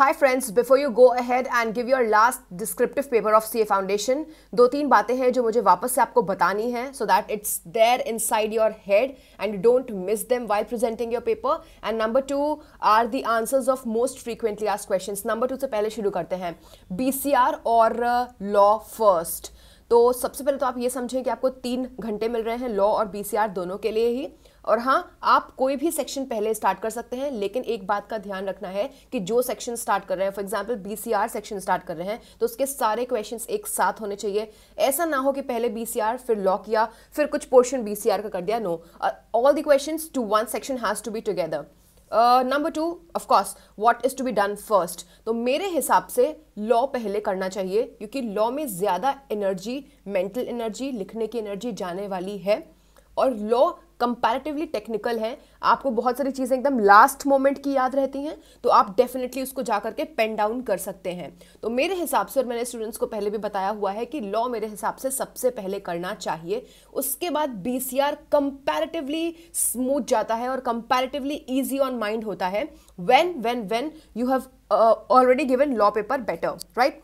Hi friends before you go ahead and give your last descriptive paper of C A foundation दो तीन बातें हैं जो मुझे वापस से आपको बतानी है so that it's there inside your head and you don't miss them while presenting your paper and number two are the answers of most frequently asked question number two से पहले शुरू करते हैं बी सी आर और law uh, first तो सबसे पहले तो आप ये समझें कि आपको तीन घंटे मिल रहे हैं लॉ और बी सी आर दोनों के लिए ही और हाँ आप कोई भी सेक्शन पहले स्टार्ट कर सकते हैं लेकिन एक बात का ध्यान रखना है कि जो सेक्शन स्टार्ट कर रहे हैं for example B section start कर रहे हैं तो उसके सारे क्वेश्चन एक साथ होने चाहिए ऐसा ना हो कि पहले बी फिर लॉ किया फिर कुछ पोर्शन बी का कर दिया no all the question to one section has to be together number two of course what is to be done first तो मेरे हिसाब से लॉ पहले करना चाहिए क्योंकि लॉ में ज़्यादा एनर्जी मेंटल एनर्जी लिखने की एनर्जी जाने वाली है और लॉ कंपैरेटिवली टेक्निकल है आपको बहुत सारी चीज़ें एकदम लास्ट मोमेंट की याद रहती हैं तो आप डेफिनेटली उसको जा करके पेन डाउन कर सकते हैं तो मेरे हिसाब से और मैंने स्टूडेंट्स को पहले भी बताया हुआ है कि लॉ मेरे हिसाब से सबसे पहले करना चाहिए उसके बाद B C R comparatively smooth जाता है और कंपेरेटिवली ईजी ऑन माइंड होता है when when when you have already given law paper better right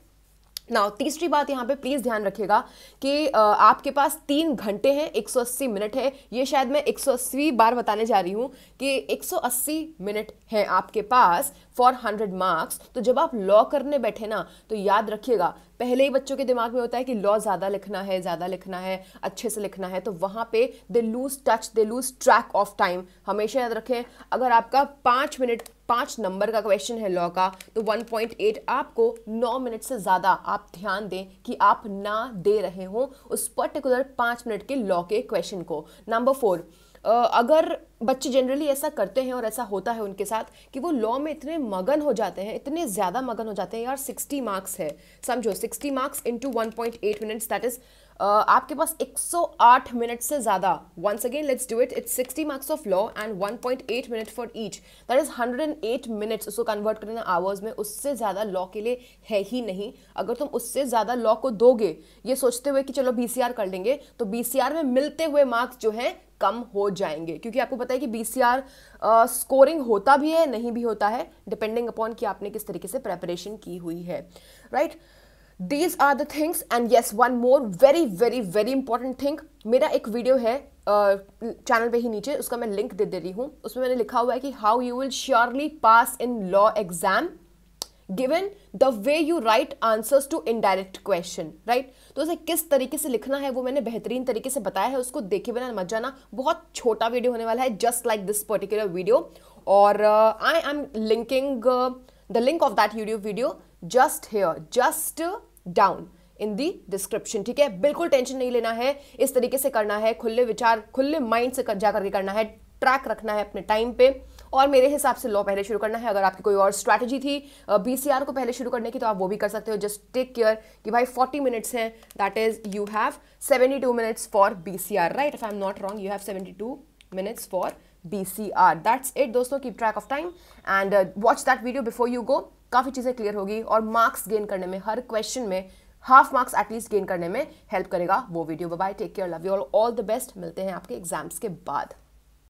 ना तीसरी बात यहाँ पे प्लीज़ ध्यान रखिएगा कि आपके पास तीन घंटे हैं 180 मिनट है ये शायद मैं 180 बार बताने जा रही हूँ कि 180 मिनट है आपके पास फॉर हंड्रेड मार्क्स तो जब आप लॉ करने बैठे ना तो याद रखिएगा पहले ही बच्चों के दिमाग में होता है कि लॉ ज़्यादा लिखना है ज़्यादा लिखना है अच्छे से लिखना है तो वहाँ पे they lose touch they lose track of time हमेशा याद रखें अगर आपका पाँच मिनट पाँच नंबर का क्वेश्चन है लॉ का तो 1.8 आपको नौ मिनट से ज़्यादा आप ध्यान दें कि आप ना दे रहे हों उस पर्टिकुलर पाँच मिनट के लॉ के क्वेश्चन को नंबर फोर अगर बच्चे जनरली ऐसा करते हैं और ऐसा होता है उनके साथ कि वो लॉ में इतने मगन हो जाते हैं इतने ज़्यादा मगन हो जाते हैं यार 60 मार्क्स है समझो 60 marks into one point eight minutes that is आपके पास 108 मिनट से ज़्यादा once again let's do it it's 60 marks of law and 1.8 minute for each that is eight minutes उसको कन्वर्ट करना आवर्स में उससे ज़्यादा लॉ के लिए है ही नहीं अगर तुम उससे ज़्यादा लॉ को दोगे ये सोचते हुए कि चलो बी कर लेंगे तो बी में मिलते हुए मार्क्स जो हैं कम हो जाएंगे क्योंकि आपको पता है कि बी स्कोरिंग uh, होता भी है नहीं भी होता है डिपेंडिंग अपॉन कि आपने किस तरीके से प्रेपरेशन की हुई है right right? These are the things and yes one more very very very important thing मेरा एक वीडियो है चैनल पे ही नीचे उसका मैं लिंक दे दे रही हूँ उसमें मैंने लिखा हुआ है कि how you will surely pass in law exam given the way you write answers to indirect question right तो उसे किस तरीके से लिखना है वो मैंने बेहतरीन तरीके से बताया है उसको देखे बिना मत जाना बहुत छोटा वीडियो होने वाला है just like this particular video और I am linking the link of that YouTube video just here just down in the description ठीक है बिल्कुल टेंशन नहीं लेना है इस तरीके से करना है खुले विचार खुले माइंड से कर, जा करके करना है ट्रैक रखना है अपने टाइम पे और मेरे हिसाब से लॉ पहले शुरू करना है अगर आपकी कोई और स्ट्रैटेजी थी बी को पहले शुरू करने की तो आप वो भी कर सकते हो जस्ट टेक केयर कि भाई फोर्टी मिनट्स हैं that is you have seventy two minutes for B C R right if I am not wrong you have seventy two minutes for B C R that's it दोस्तों keep track of time and watch that video before you go काफ़ी चीज़ें clear होगी और marks gain करने में हर question में half marks at least gain करने में हेल्प करेगा वो video bye take care love you all all the best मिलते हैं आपके एग्जाम्स के बाद